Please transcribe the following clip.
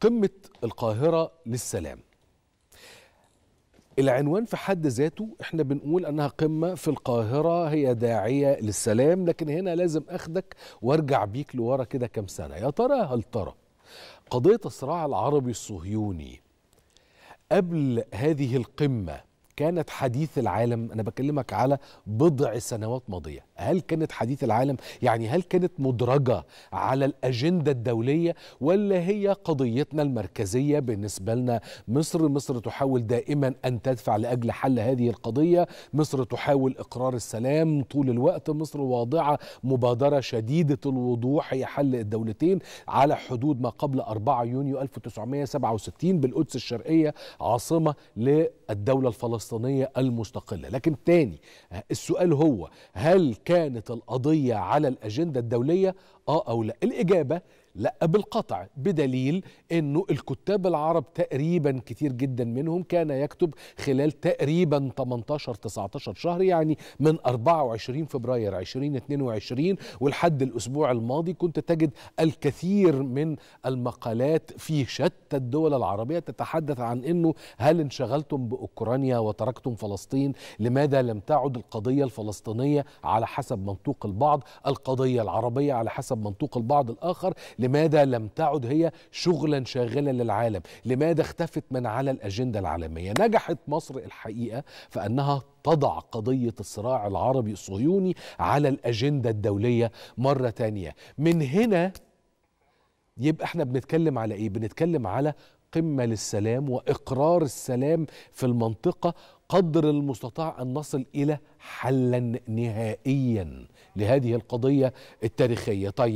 قمة القاهرة للسلام العنوان في حد ذاته احنا بنقول انها قمه في القاهره هي داعيه للسلام لكن هنا لازم اخدك وارجع بيك لورا كده كام سنه يا ترى هل ترى قضيه الصراع العربي الصهيوني قبل هذه القمه كانت حديث العالم انا بكلمك على بضع سنوات ماضيه هل كانت حديث العالم يعني هل كانت مدرجه على الاجنده الدوليه ولا هي قضيتنا المركزيه بالنسبه لنا مصر مصر تحاول دائما ان تدفع لاجل حل هذه القضيه مصر تحاول اقرار السلام طول الوقت مصر واضعه مبادره شديده الوضوح هي حل الدولتين على حدود ما قبل 4 يونيو 1967 بالقدس الشرقيه عاصمه ل الدولة الفلسطينية المستقلة لكن تاني آه، السؤال هو هل كانت القضية على الأجندة الدولية اه او لا الاجابه لا بالقطع بدليل انه الكتاب العرب تقريبا كتير جدا منهم كان يكتب خلال تقريبا 18 19 شهر يعني من 24 فبراير 2022 ولحد الاسبوع الماضي كنت تجد الكثير من المقالات في شتى الدول العربيه تتحدث عن انه هل انشغلتم باوكرانيا وتركتم فلسطين لماذا لم تعد القضيه الفلسطينيه على حسب منطوق البعض القضيه العربيه على حسب منطوق البعض الآخر لماذا لم تعد هي شغلا شاغلا للعالم لماذا اختفت من على الأجندة العالمية نجحت مصر الحقيقة فأنها تضع قضية الصراع العربي الصهيوني على الأجندة الدولية مرة تانية من هنا يبقى احنا بنتكلم على ايه بنتكلم على قمة للسلام وإقرار السلام في المنطقة قدر المستطاع ان نصل الى حلا نهائيا لهذه القضيه التاريخيه طيب